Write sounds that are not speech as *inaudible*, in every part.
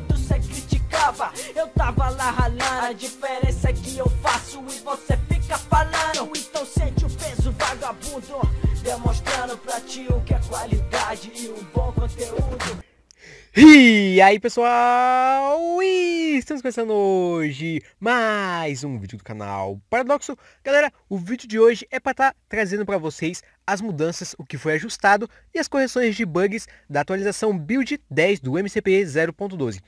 quando cê criticava Eu tava lá ralando, a diferença é que eu faço e você fica falando Então sente o peso vagabundo, demonstrando pra ti o que é qualidade e um bom conteúdo e aí pessoal, e estamos começando hoje mais um vídeo do canal Paradoxo. Galera, o vídeo de hoje é para estar tá trazendo para vocês as mudanças, o que foi ajustado e as correções de bugs da atualização Build 10 do MCPE 0.12.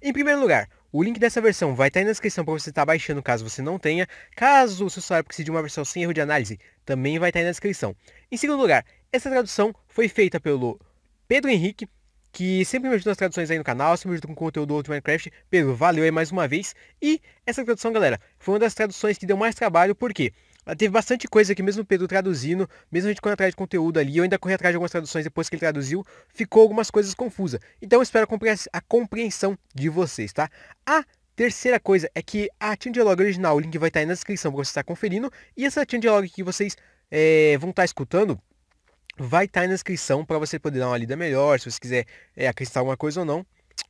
Em primeiro lugar, o link dessa versão vai estar tá na descrição para você estar tá baixando caso você não tenha. Caso o seu celular precise de uma versão sem erro de análise, também vai estar tá na descrição. Em segundo lugar, essa tradução foi feita pelo Pedro Henrique, que sempre me ajuda nas traduções aí no canal, sempre me ajuda com conteúdo outro Minecraft. Pedro, valeu aí mais uma vez. E essa tradução, galera, foi uma das traduções que deu mais trabalho, porque ah, teve bastante coisa que mesmo o Pedro traduzindo, mesmo a gente correndo atrás de conteúdo ali, eu ainda corri atrás de algumas traduções depois que ele traduziu, ficou algumas coisas confusas. Então eu espero a compreensão de vocês, tá? A Terceira coisa é que a Team Dialogue original, o link vai estar aí na descrição para você estar conferindo. E essa Team Dialogue que vocês é, vão estar escutando, vai estar tá na descrição para você poder dar uma lida melhor, se você quiser é, acrescentar alguma coisa ou não,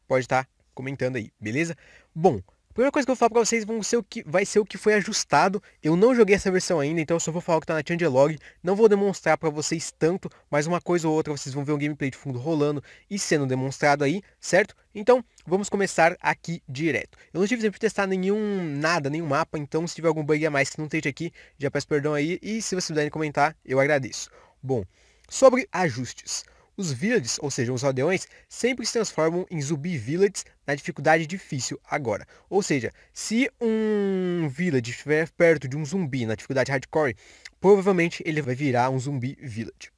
pode estar tá comentando aí, beleza? Bom, a primeira coisa que eu vou falar para vocês vão ser o que, vai ser o que foi ajustado. Eu não joguei essa versão ainda, então eu só vou falar o que está na Changelog. Não vou demonstrar para vocês tanto, mas uma coisa ou outra vocês vão ver um gameplay de fundo rolando e sendo demonstrado aí, certo? Então, vamos começar aqui direto. Eu não tive tempo de testar nenhum nada, nenhum mapa, então se tiver algum bug a mais que não esteja aqui, já peço perdão aí. E se vocês puderem comentar, eu agradeço. Bom, Sobre ajustes. Os villages, ou seja, os aldeões, sempre se transformam em zumbi villages na dificuldade difícil agora. Ou seja, se um village estiver perto de um zumbi na dificuldade hardcore, provavelmente ele vai virar um zumbi village.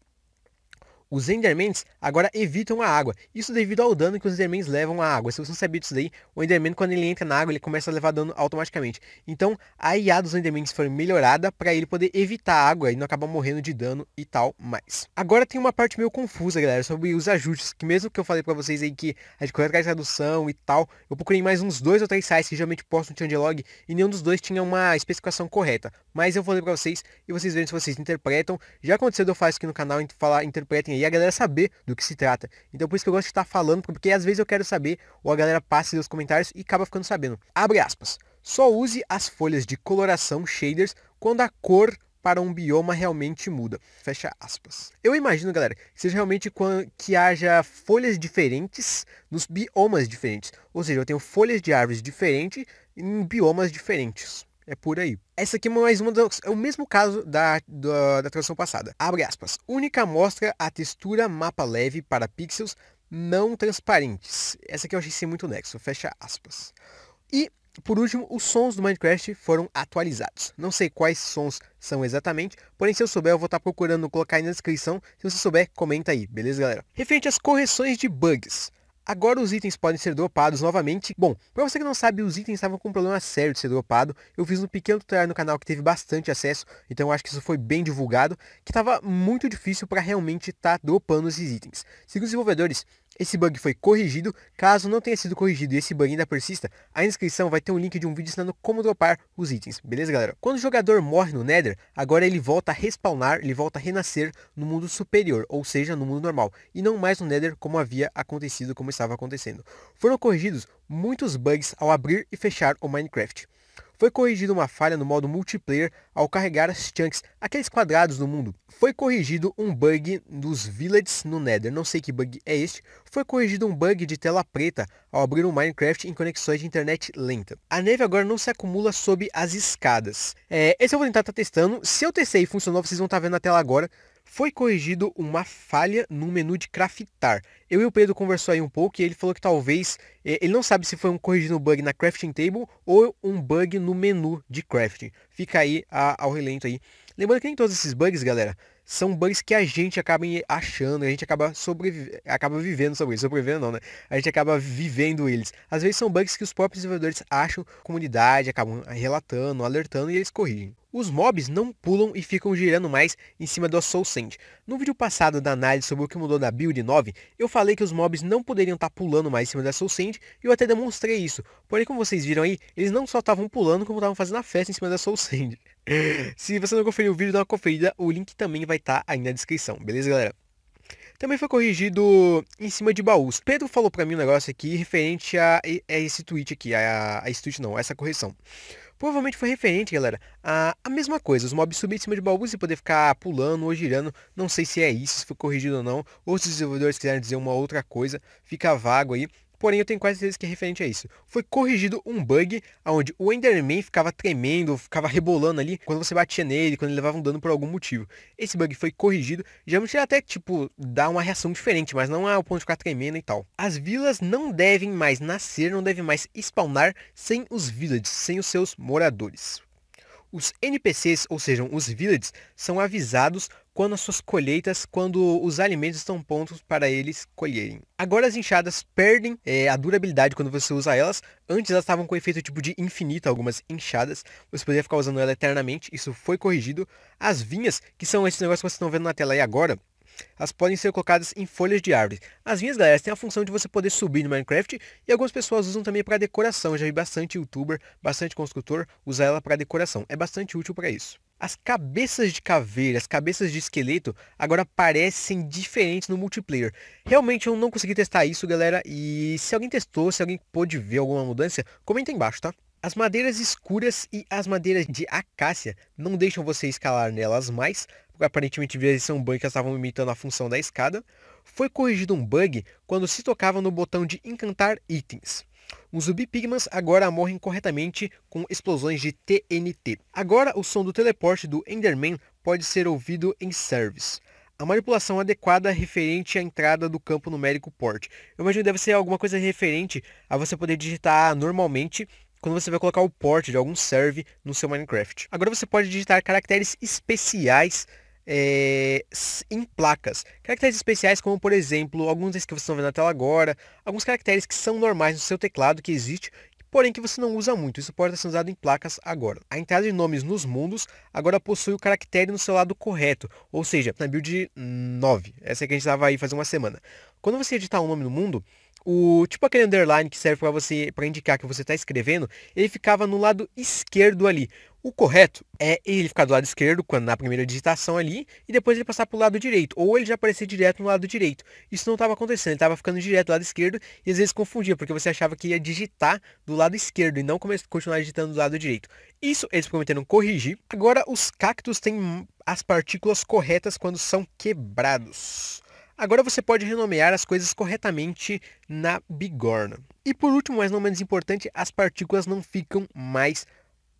Os Endermans agora evitam a água, isso devido ao dano que os Endermans levam à água. Se você não sabia disso daí, o Enderman quando ele entra na água, ele começa a levar dano automaticamente. Então, a IA dos Endermans foi melhorada para ele poder evitar a água e não acabar morrendo de dano e tal mais. Agora tem uma parte meio confusa, galera, sobre os ajustes, que mesmo que eu falei para vocês aí que a gente correu atrás de tradução e tal, eu procurei mais uns dois ou três sites que geralmente postam changelog e nenhum dos dois tinha uma especificação correta. Mas eu vou ler para vocês e vocês verem se vocês interpretam. Já aconteceu de eu fazer aqui no canal falar interpretem e a galera saber do que se trata. Então por isso que eu gosto de estar falando, porque às vezes eu quero saber, ou a galera passa nos comentários e acaba ficando sabendo. Abre aspas. Só use as folhas de coloração shaders quando a cor para um bioma realmente muda. Fecha aspas. Eu imagino, galera, que seja realmente que haja folhas diferentes nos biomas diferentes. Ou seja, eu tenho folhas de árvores diferentes em biomas diferentes. É por aí. Essa aqui é mais uma das, é o mesmo caso da, da, da tradução passada. Abre aspas. Única mostra a textura mapa leve para pixels não transparentes. Essa aqui eu achei ser muito nexo. Fecha aspas. E por último, os sons do Minecraft foram atualizados. Não sei quais sons são exatamente, porém se eu souber eu vou estar procurando colocar aí na descrição. Se você souber, comenta aí, beleza galera? Referente às correções de bugs. Agora os itens podem ser dropados novamente. Bom, para você que não sabe, os itens estavam com um problema sério de ser dropado. Eu fiz um pequeno tutorial no canal que teve bastante acesso, então acho que isso foi bem divulgado, que estava muito difícil para realmente estar tá dropando esses itens. Segundo os desenvolvedores, esse bug foi corrigido, caso não tenha sido corrigido e esse bug ainda persista, a inscrição vai ter um link de um vídeo ensinando como dropar os itens, beleza galera? Quando o jogador morre no Nether, agora ele volta a respawnar, ele volta a renascer no mundo superior, ou seja, no mundo normal, e não mais no Nether como havia acontecido, como estava acontecendo. Foram corrigidos muitos bugs ao abrir e fechar o Minecraft. Foi corrigida uma falha no modo multiplayer ao carregar as chunks, aqueles quadrados no mundo. Foi corrigido um bug dos villages no Nether, não sei que bug é este. Foi corrigido um bug de tela preta ao abrir o um Minecraft em conexões de internet lenta. A neve agora não se acumula sob as escadas. É, esse eu vou tentar estar tá testando. Se eu testei e funcionou, vocês vão estar tá vendo na tela agora. Foi corrigido uma falha no menu de craftar. Eu e o Pedro conversou aí um pouco e ele falou que talvez eh, ele não sabe se foi um corrigindo um bug na crafting table ou um bug no menu de crafting. Fica aí ao relento aí. Lembrando que nem todos esses bugs, galera, são bugs que a gente acaba achando, a gente acaba, sobrevi acaba vivendo sobre eles, sobrevivendo não, né? A gente acaba vivendo eles. Às vezes são bugs que os próprios desenvolvedores acham, comunidade, acabam relatando, alertando e eles corrigem. Os mobs não pulam e ficam girando mais em cima do Soul Sand. No vídeo passado da análise sobre o que mudou na build 9, eu falei que os mobs não poderiam estar tá pulando mais em cima da Soul Sand e eu até demonstrei isso. Porém, como vocês viram aí, eles não só estavam pulando como estavam fazendo a festa em cima da Soul Sand. Se você não conferiu o vídeo, dá uma conferida. O link também vai estar tá aí na descrição, beleza, galera? Também foi corrigido em cima de baús. Pedro falou para mim um negócio aqui referente a, a esse tweet aqui, a, a esse tweet não, a essa correção. Provavelmente foi referente, galera, a, a mesma coisa, os mobs subir em cima de baús e poder ficar pulando ou girando, não sei se é isso, se foi corrigido ou não, ou se os desenvolvedores quiserem dizer uma outra coisa, fica vago aí, porém eu tenho quase certeza que é referente a isso. Foi corrigido um bug onde o Enderman ficava tremendo, ficava rebolando ali quando você batia nele, quando ele levava um dano por algum motivo. Esse bug foi corrigido, já ele até, tipo, dá uma reação diferente, mas não é o ponto de ficar tremendo e tal. As vilas não devem mais nascer, não devem mais spawnar sem os villages, sem os seus moradores. Os NPCs, ou seja, os villages, são avisados quando as suas colheitas, quando os alimentos estão prontos para eles colherem. Agora as enxadas perdem é, a durabilidade quando você usa elas. Antes elas estavam com efeito tipo de infinito, algumas enxadas. Você poderia ficar usando ela eternamente, isso foi corrigido. As vinhas, que são esse negócio que vocês estão vendo na tela aí agora, elas podem ser colocadas em folhas de árvores. As vinhas, galera, têm a função de você poder subir no Minecraft e algumas pessoas usam também para decoração. Eu já vi bastante youtuber, bastante construtor usar ela para decoração. É bastante útil para isso. As cabeças de caveira, as cabeças de esqueleto agora parecem diferentes no multiplayer. Realmente eu não consegui testar isso, galera, e se alguém testou, se alguém pôde ver alguma mudança, comenta aí embaixo, tá? As madeiras escuras e as madeiras de acácia não deixam você escalar nelas mais, aparentemente via um bug que estavam imitando a função da escada, foi corrigido um bug quando se tocava no botão de encantar itens. Os zumbi pigmas agora morrem corretamente com explosões de TNT. Agora o som do teleporte do Enderman pode ser ouvido em service. A manipulação adequada referente à entrada do campo numérico port. Eu imagino que deve ser alguma coisa referente a você poder digitar normalmente quando você vai colocar o port de algum serve no seu Minecraft. Agora você pode digitar caracteres especiais é, em placas. Caracteres especiais como, por exemplo, alguns desses que vocês estão vendo na tela agora, alguns caracteres que são normais no seu teclado, que existe, porém que você não usa muito. Isso pode estar sendo usado em placas agora. A entrada de nomes nos mundos agora possui o caractere no seu lado correto, ou seja, na build 9. Essa é que a gente estava aí faz uma semana. Quando você editar um nome no mundo, o tipo aquele underline que serve para você para indicar que você está escrevendo, ele ficava no lado esquerdo ali. O correto é ele ficar do lado esquerdo quando na primeira digitação ali e depois ele passar para o lado direito, ou ele já aparecer direto no lado direito. Isso não estava acontecendo, ele estava ficando direto do lado esquerdo e às vezes confundia, porque você achava que ia digitar do lado esquerdo e não continuar digitando do lado direito. Isso eles prometeram corrigir. Agora os cactos têm as partículas corretas quando são quebrados. Agora você pode renomear as coisas corretamente na bigorna. E por último, mas não menos importante, as partículas não ficam mais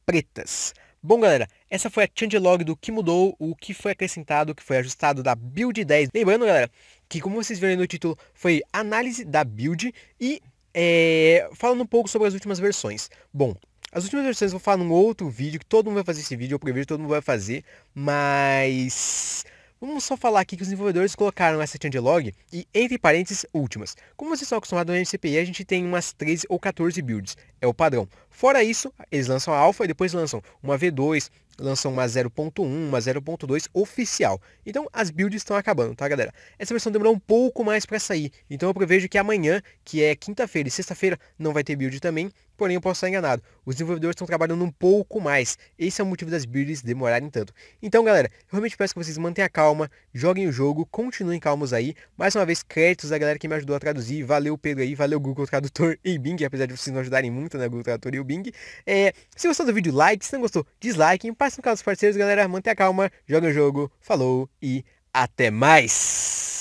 pretas. Bom, galera, essa foi a log do que mudou, o que foi acrescentado, o que foi ajustado da build 10. Lembrando, galera, que como vocês viram aí no título, foi análise da build e é, falando um pouco sobre as últimas versões. Bom, as últimas versões eu vou falar num outro vídeo, que todo mundo vai fazer esse vídeo, eu prevejo que todo mundo vai fazer, mas... Vamos só falar aqui que os desenvolvedores colocaram essa change log e, entre parênteses, últimas. Como vocês estão acostumados no MCPI, a gente tem umas 13 ou 14 builds, é o padrão. Fora isso, eles lançam a alfa e depois lançam uma V2, lançam uma 0.1, uma 0.2 oficial. Então as builds estão acabando, tá galera? Essa versão demorou um pouco mais para sair, então eu prevejo que amanhã, que é quinta-feira e sexta-feira, não vai ter build também, Porém, eu posso estar enganado. Os desenvolvedores estão trabalhando um pouco mais. Esse é o motivo das builds demorarem tanto. Então, galera, eu realmente peço que vocês mantenham a calma, joguem o jogo, continuem calmos aí. Mais uma vez, créditos à galera que me ajudou a traduzir. Valeu, Pedro aí, valeu, Google Tradutor *laughs* e Bing, apesar de vocês não ajudarem muito, né, Google Tradutor e o Bing. É, se gostou do vídeo, like. Se não gostou, dislike. passa no canal dos parceiros, galera. Mantenha a calma, joguem o jogo. Falou e até mais!